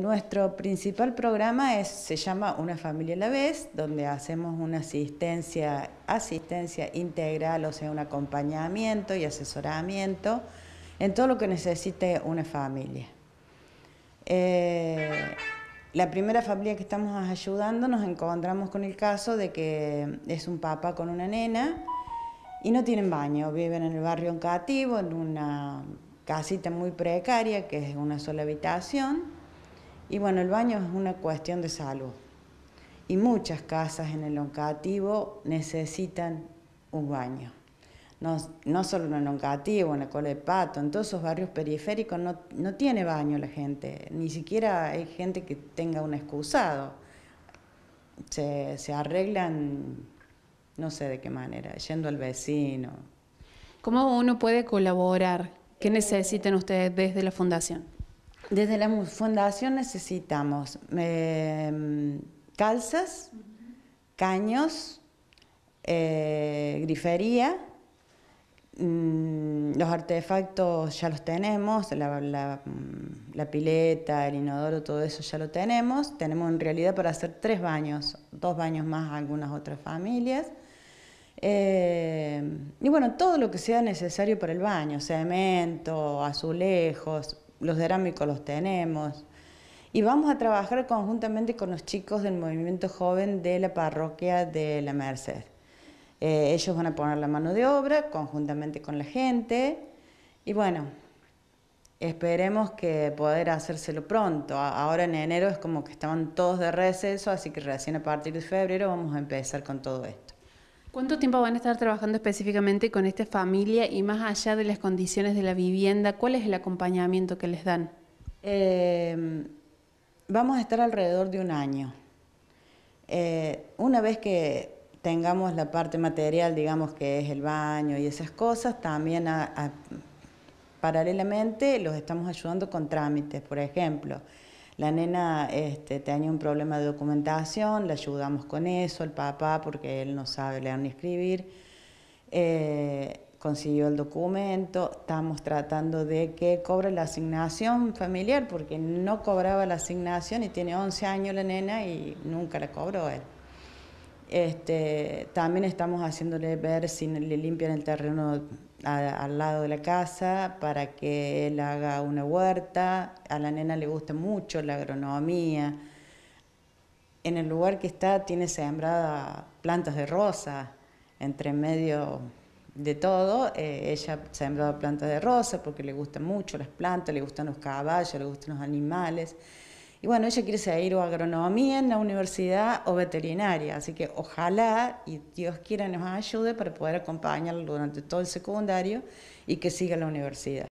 Nuestro principal programa se llama Una familia a la vez, donde hacemos una asistencia, asistencia integral, o sea, un acompañamiento y asesoramiento en todo lo que necesite una familia. Eh, la primera familia que estamos ayudando nos encontramos con el caso de que es un papá con una nena y no tienen baño, viven en el barrio Cativo, en una casita muy precaria que es una sola habitación y bueno, el baño es una cuestión de salud. Y muchas casas en el oncativo necesitan un baño. No, solo en el oncativo, en la cola de pato, en todos esos barrios periféricos no, tiene baño la gente. Ni siquiera hay gente que tenga un excusado. Se, se arreglan, no sé de qué manera, yendo al vecino. ¿Cómo uno puede colaborar? ¿Qué necesitan ustedes desde la fundación? Desde la fundación necesitamos em, calzas, caños, eh, grifería, mm, los artefactos ya los tenemos, mm, la, pileta, el inodoro, todo eso ya lo tenemos. Tenemos en realidad para hacer tres baños, dos baños más a algunas otras familias. Em, y bueno, todo lo que sea necesario para el baño, cemento, azulejos, los cerámicos los tenemos. Y vamos a trabajar conjuntamente con los chicos del movimiento joven de la parroquia de la Merced. Eh, ellos van a poner la mano de obra conjuntamente con la gente y bueno, esperemos que poder hacérselo pronto. Ahora en enero es como que estaban todos de receso, así que recién a partir de febrero vamos a empezar con todo esto. ¿Cuánto tiempo van a estar trabajando específicamente con esta familia y más allá de las condiciones de la vivienda, cuál es el acompañamiento que les dan? Em, vamos a estar alrededor de un año. Eh, una vez que tengamos la parte material, digamos que es el baño y esas cosas, también paralelamente los estamos ayudando con trámites, por ejemplo. La nena este, tenía un problema de documentación, le ayudamos con eso, el papá, porque él no sabe leer ni escribir. Eh, consiguió el documento, estamos tratando de que cobre la asignación familiar, porque no cobraba la asignación y tiene 11 años la nena y nunca la cobró él. Este, también estamos haciéndole ver si le limpian el terreno al lado de la casa para que él haga una huerta. A la nena le gusta mucho la agronomía. En el lugar que está tiene sembrada plantas de rosa, entre medio de todo. Eh, ella sembrado plantas de rosa porque le gustan mucho las plantas, le gustan los caballos, le gustan los animales. Y bueno, ella quiere seguir o agronomía en la universidad o veterinaria, así que ojalá y Dios quiera nos ayude para poder acompañarla durante todo el secundario y que siga la universidad.